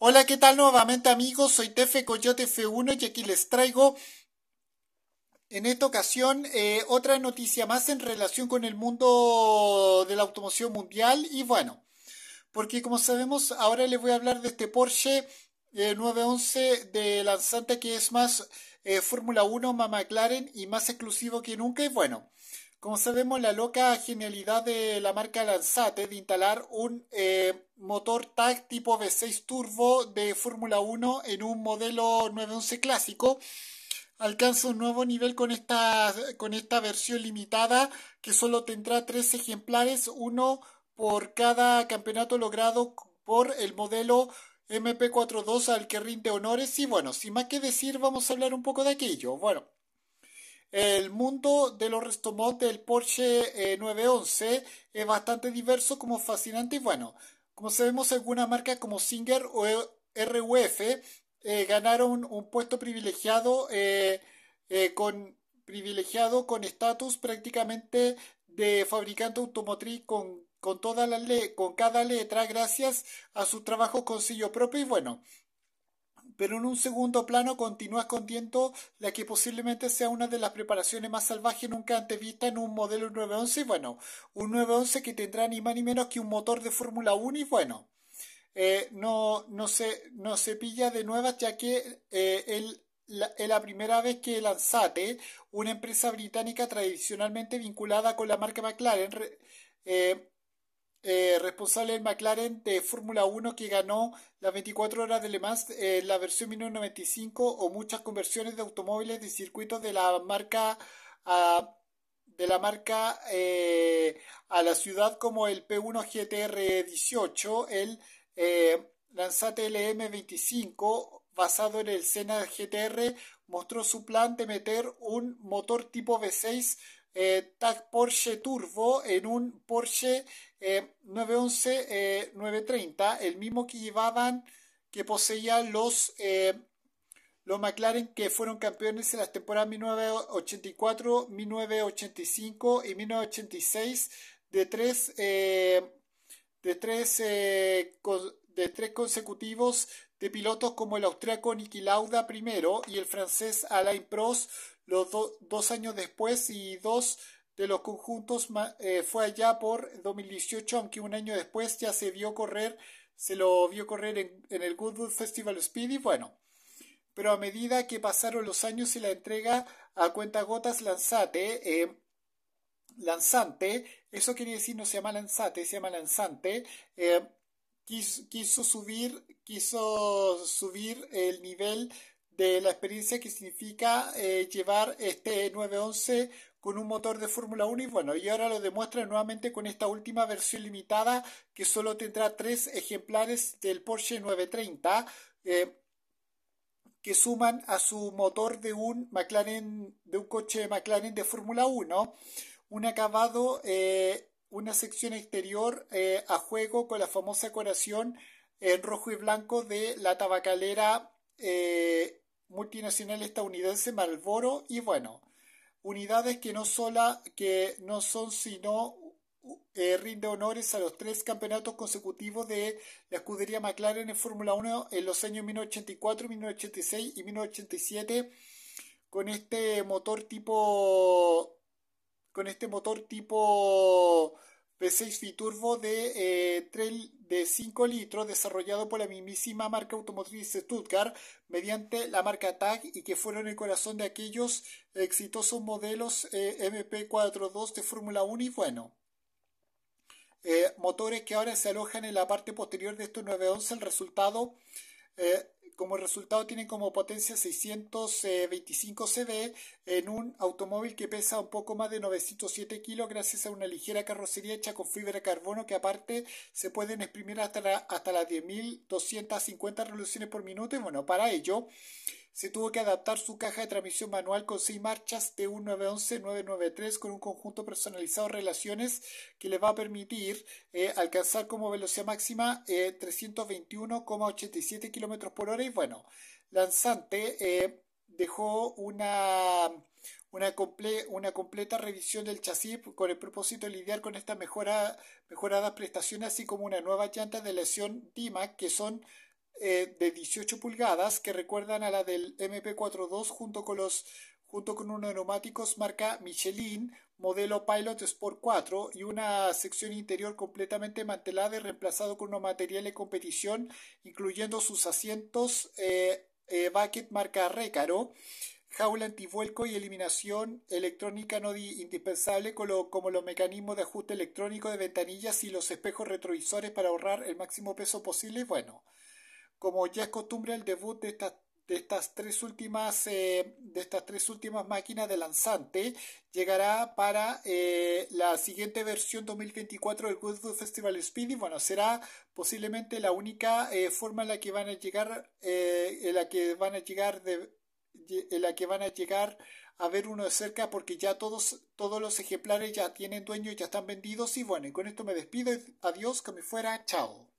Hola, ¿qué tal nuevamente amigos? Soy Tefe Coyote F1 y aquí les traigo en esta ocasión eh, otra noticia más en relación con el mundo de la automoción mundial y bueno, porque como sabemos ahora les voy a hablar de este Porsche 911 eh, de lanzante que es más eh, Fórmula 1, más McLaren y más exclusivo que nunca y bueno como sabemos la loca genialidad de la marca Lanzate de instalar un eh, motor TAC tipo V6 turbo de Fórmula 1 en un modelo 911 clásico. Alcanza un nuevo nivel con esta, con esta versión limitada que solo tendrá tres ejemplares, uno por cada campeonato logrado por el modelo MP42 al que rinde honores. Y bueno, sin más que decir, vamos a hablar un poco de aquello. Bueno. El mundo de los restomotes del Porsche 911 eh, es bastante diverso, como fascinante y bueno. Como sabemos, algunas marca como Singer o e, RUF eh, ganaron un puesto privilegiado eh, con privilegiado con estatus prácticamente de fabricante automotriz con, con, toda la con cada letra gracias a su trabajo con sello propio y bueno, pero en un segundo plano continúa escondiendo la que posiblemente sea una de las preparaciones más salvajes nunca antes vista en un modelo 911, y bueno, un 911 que tendrá ni más ni menos que un motor de Fórmula 1 y bueno, eh, no, no, se, no se pilla de nuevas ya que eh, la, es la primera vez que Lanzate, una empresa británica tradicionalmente vinculada con la marca McLaren, eh, eh, responsable del McLaren de Fórmula 1 que ganó las 24 horas de Le Mans en eh, la versión 1995 o muchas conversiones de automóviles de circuitos de la marca a, ah, de la marca eh, a la ciudad como el P1 GTR 18, el Lanzate LM 25 basado en el sena GTR mostró su plan de meter un motor tipo V6 eh, tag Porsche Turbo en un Porsche 911 eh, 930, eh, el mismo que llevaban, que poseían los, los McLaren que fueron campeones en las temporadas 1984, 1985 y 1986 de tres, de tres, de tres consecutivos de pilotos como el austríaco Niki Lauda primero y el francés Alain Prost los dos años después y dos de los conjuntos eh, fue allá por 2018, aunque un año después ya se vio correr, se lo vio correr en, el Goodwood Festival Speed y bueno. Pero a medida que pasaron los años y la entrega a cuentagotas lanzate, eh, lanzante, eso quiere decir no se llama lanzate, se llama lanzante, eh, quiso, subir, quiso subir el nivel de la experiencia que significa eh, llevar este 911 con un motor de Fórmula 1 y bueno, y ahora lo demuestra nuevamente con esta última versión limitada que solo tendrá tres ejemplares del Porsche 930 eh, que suman a su motor de un McLaren, de un coche McLaren de Fórmula 1, un acabado eh, una sección exterior eh, a juego con la famosa decoración en rojo y blanco de la tabacalera eh, multinacional estadounidense Marlboro y bueno, unidades que no, sola, que no son sino eh, rinde honores a los tres campeonatos consecutivos de la escudería McLaren en Fórmula 1 en los años 1984, 1986 y 1987 con este motor tipo con este motor tipo p 6 turbo de, eh, de 5 litros desarrollado por la mismísima marca automotriz Stuttgart mediante la marca TAG y que fueron el corazón de aquellos exitosos modelos eh, MP42 de Fórmula 1 y bueno. Eh, motores que ahora se alojan en la parte posterior de estos 911, el resultado eh, como resultado tienen como potencia 625 eh, CV en un automóvil que pesa un poco más de 907 kilos gracias a una ligera carrocería hecha con fibra de carbono que aparte se pueden exprimir hasta, hasta las 10.250 revoluciones por minuto y bueno, para ello se tuvo que adaptar su caja de transmisión manual con seis marchas de un 911-993 con un conjunto personalizado de relaciones que les va a permitir eh, alcanzar como velocidad máxima 321,87 eh, km por hora. Y bueno, Lanzante eh, dejó una, una, una, completa revisión del chasis con el propósito de lidiar con estas mejora, mejoradas prestaciones, así como una nueva llanta de lesión DIMAC que son eh, de 18 pulgadas que recuerdan a la del MP42 junto con los junto con unos neumáticos marca Michelin, modelo Pilot Sport 4 y una sección interior completamente mantelada y reemplazado con unos materiales de competición, incluyendo sus asientos eh, eh, bucket marca Recaro, jaula antivuelco y eliminación electrónica no indispensable como los mecanismos de ajuste electrónico de ventanillas y los espejos retrovisores para ahorrar el máximo peso posible. Bueno, como ya es costumbre el debut de estas tres últimas eh, de estas tres últimas máquinas de lanzante llegará para eh, la siguiente versión 2024 del Food Festival Speedy bueno será posiblemente la única eh, forma en la que van a llegar en la que van a llegar la que van a llegar a ver uno de cerca porque ya todos los ejemplares ya tienen dueño ya están vendidos y bueno y con esto me despido adiós que me fuera chao